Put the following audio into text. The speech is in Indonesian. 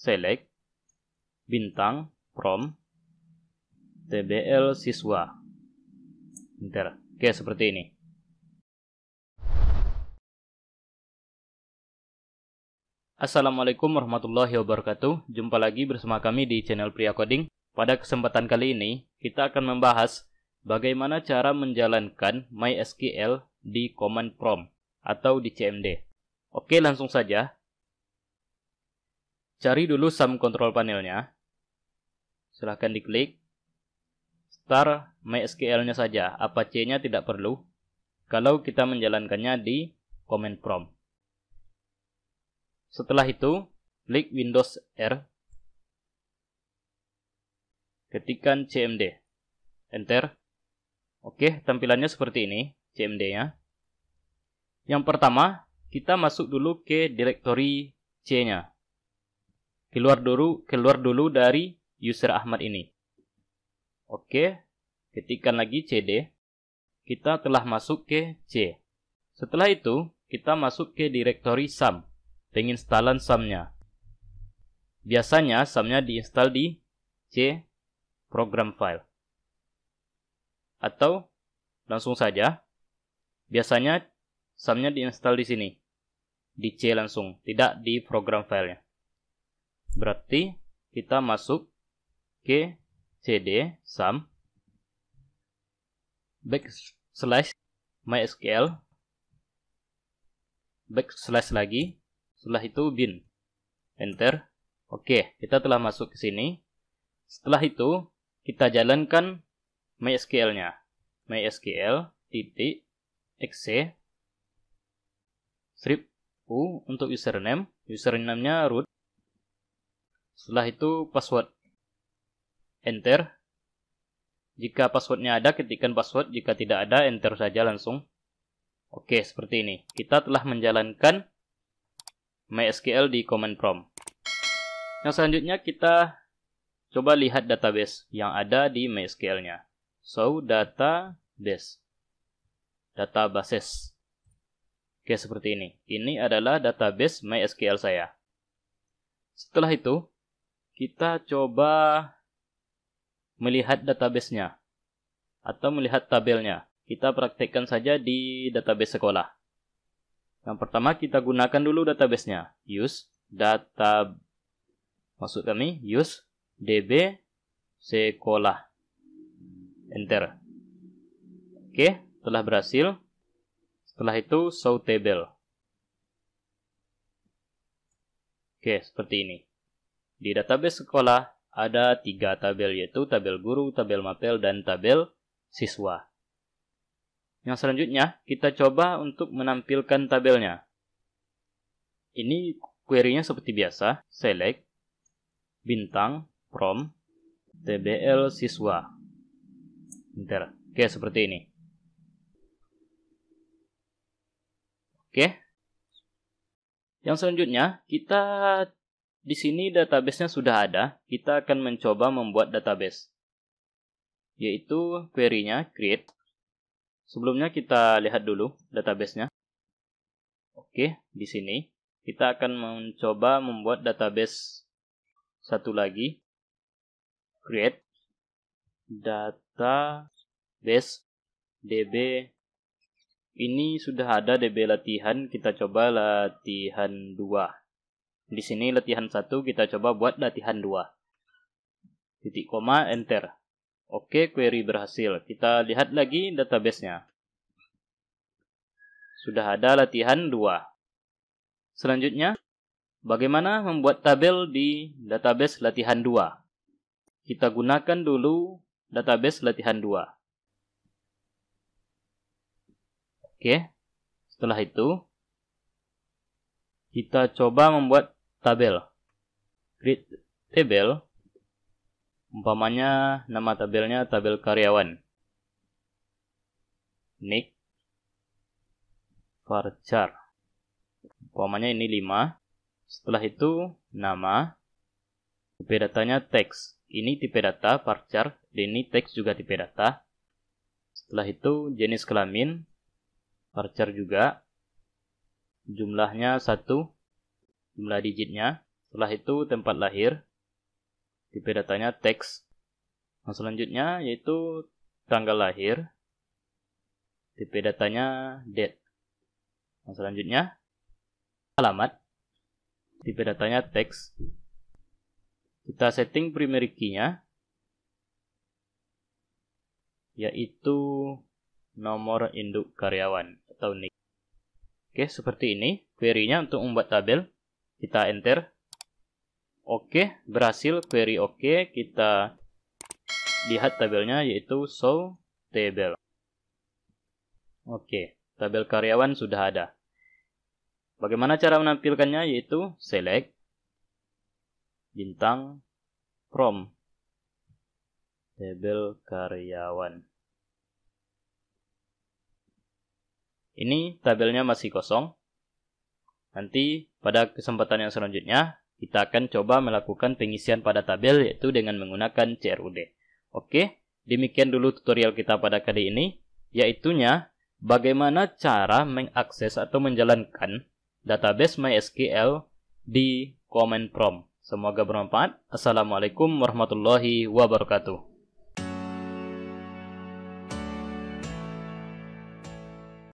select bintang from tbl siswa enter oke seperti ini Assalamualaikum warahmatullahi wabarakatuh jumpa lagi bersama kami di channel Pria Coding pada kesempatan kali ini kita akan membahas bagaimana cara menjalankan MySQL di command prompt atau di CMD oke langsung saja Cari dulu sum control panelnya. Silahkan diklik. Start MySQL-nya saja, Apa Apache-nya tidak perlu. Kalau kita menjalankannya di command prompt. Setelah itu, klik Windows R. Ketikan CMD. Enter. Oke, tampilannya seperti ini, CMD-nya. Yang pertama, kita masuk dulu ke directory C-nya keluar dulu keluar dulu dari user Ahmad ini. Oke, ketikkan lagi CD. Kita telah masuk ke C. Setelah itu, kita masuk ke direktori SAM, penginstalan SAM-nya. Biasanya SAM-nya diinstal di C program file. Atau langsung saja, biasanya SAM-nya diinstal di sini, di C langsung, tidak di program filenya berarti kita masuk ke cd sum backslash mysql backslash lagi setelah itu bin enter oke kita telah masuk ke sini setelah itu kita jalankan mysql-nya mysql titik exe strip u untuk username username-nya root setelah itu password. Enter. Jika passwordnya ada, ketikkan password. Jika tidak ada, enter saja langsung. Oke, seperti ini. Kita telah menjalankan MySQL di command prompt. Yang selanjutnya kita coba lihat database yang ada di MySQL-nya. So, database. Databases. Oke, seperti ini. Ini adalah database MySQL saya. Setelah itu, kita coba melihat databasenya atau melihat tabelnya. Kita praktekkan saja di database sekolah. Yang pertama kita gunakan dulu databasenya. Use data maksud kami use db sekolah. Enter. Oke, telah berhasil. Setelah itu show table. Oke, seperti ini. Di database sekolah, ada tiga tabel yaitu tabel guru, tabel mapel, dan tabel siswa. Yang selanjutnya, kita coba untuk menampilkan tabelnya. Ini query-nya seperti biasa, select, bintang, from, tbl siswa. Bentar, oke seperti ini. Oke. Yang selanjutnya, kita di sini databasenya sudah ada, kita akan mencoba membuat database. Yaitu query-nya create. Sebelumnya kita lihat dulu databasenya. Oke, di sini kita akan mencoba membuat database satu lagi. Create database DB. Ini sudah ada DB latihan, kita coba latihan 2. Di sini latihan satu kita coba buat latihan dua Titik koma, enter. Oke, query berhasil. Kita lihat lagi databasenya. Sudah ada latihan dua Selanjutnya, bagaimana membuat tabel di database latihan dua Kita gunakan dulu database latihan dua Oke, setelah itu kita coba membuat tabel. Grid tabel, umpamanya nama tabelnya tabel karyawan. Nick varchar. Umpamanya ini 5. Setelah itu nama tipe datanya teks. Ini tipe data varchar ini text juga tipe data. Setelah itu jenis kelamin varchar juga. Jumlahnya 1 jumlah digitnya. Setelah itu tempat lahir. Tipe datanya teks. Nah, selanjutnya yaitu tanggal lahir. Tipe datanya date. Nah, selanjutnya alamat. Tipe datanya teks. Kita setting primary key-nya yaitu nomor induk karyawan atau NIK. Oke, seperti ini query-nya untuk membuat tabel. Kita enter. Oke, okay, berhasil query oke. Okay. Kita lihat tabelnya yaitu show table. Oke, okay, tabel karyawan sudah ada. Bagaimana cara menampilkannya yaitu select bintang from tabel karyawan. Ini tabelnya masih kosong. Nanti pada kesempatan yang selanjutnya kita akan coba melakukan pengisian pada tabel yaitu dengan menggunakan CRUD. Oke, demikian dulu tutorial kita pada kali ini yaitunya bagaimana cara mengakses atau menjalankan database MySQL di command prompt. Semoga bermanfaat. Assalamualaikum warahmatullahi wabarakatuh.